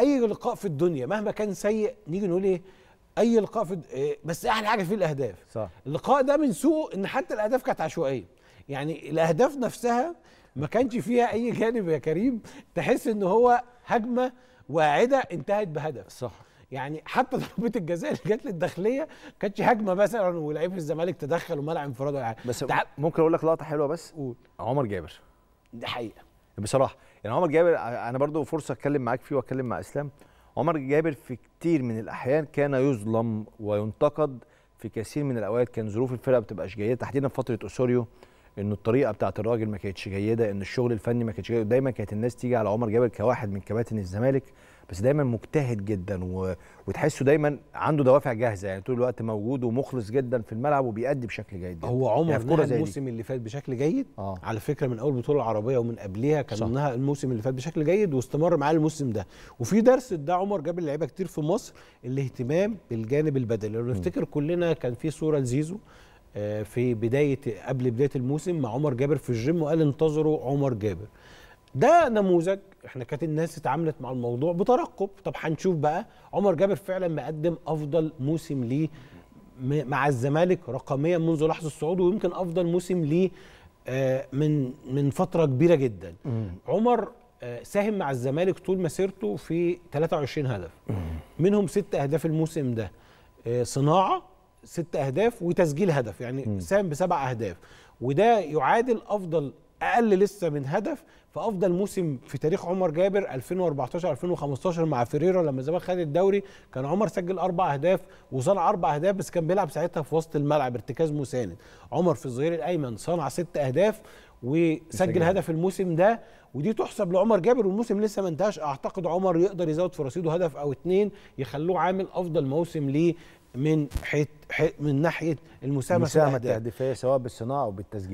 اي لقاء في الدنيا مهما كان سيء نيجي نقول ايه اي لقاء في إيه بس احلى حاجه فيه الاهداف صح اللقاء ده من سوءه ان حتى الاهداف كانت عشوائيه يعني الاهداف نفسها ما كانش فيها اي جانب يا كريم تحس ان هو هجمه واعده انتهت بهدف صح يعني حتى ضربه الجزاء اللي جت للداخليه كانتش هجمه مثلا ولعيب الزمالك تدخل وملعب انفراد ولا حاجه بس تع... ممكن اقول لك لقطه حلوه بس قول عمر جابر دي حقيقه بصراحه يعني عمر جابر انا برضو فرصه اتكلم معاك فيه واتكلم مع اسلام عمر جابر في كتير من الاحيان كان يظلم وينتقد في كثير من الاوقات كان ظروف الفرقه ما بتبقاش جيده تحديدا فتره اسوريو انه الطريقه بتاعت الراجل ما كانتش جيده ان الشغل الفني ما كانش جيد دايما كانت الناس تيجي على عمر جابر كواحد من كباتن الزمالك بس دايما مجتهد جدا و... وتحسه دايما عنده دوافع جاهزه يعني طول الوقت موجود ومخلص جدا في الملعب وبيأدي بشكل جيد يعني. هو عمر يعني نهى الموسم اللي فات بشكل جيد آه. على فكره من اول بطوله العربيه ومن قبلها كان نهى الموسم اللي فات بشكل جيد واستمر معاه الموسم ده وفي درس ده عمر جاب لعيبه كتير في مصر الاهتمام بالجانب البدني لو نفتكر كلنا كان في صوره لزيزو آه، في بدايه قبل بدايه الموسم مع عمر جابر في الجيم وقال انتظروا عمر جابر ده نموذج احنا كانت الناس اتعاملت مع الموضوع بترقب طب هنشوف بقى عمر جابر فعلا مقدم افضل موسم ليه مع الزمالك رقميا منذ لحظه الصعود ويمكن افضل موسم ليه آه، من من فتره كبيره جدا عمر آه، ساهم مع الزمالك طول مسيرته في 23 هدف منهم ست اهداف الموسم ده صناعه ست اهداف وتسجيل هدف يعني م. سام بسبع اهداف وده يعادل افضل اقل لسه من هدف في افضل موسم في تاريخ عمر جابر 2014 2015 مع فيريرا لما الزمالك خد الدوري كان عمر سجل اربع اهداف وصنع اربع اهداف بس كان بيلعب ساعتها في وسط الملعب ارتكاز مساند عمر في الظهير الايمن صنع ست اهداف وسجل هدف الموسم ده ودي تحسب لعمر جابر والموسم لسه ما انتهاش اعتقد عمر يقدر يزود في رصيده هدف او اتنين يخلوه عامل افضل موسم ليه من حيث من ناحيه المساهمه المساهمه التهديفيه سواء بالصناعه او بالتسجيل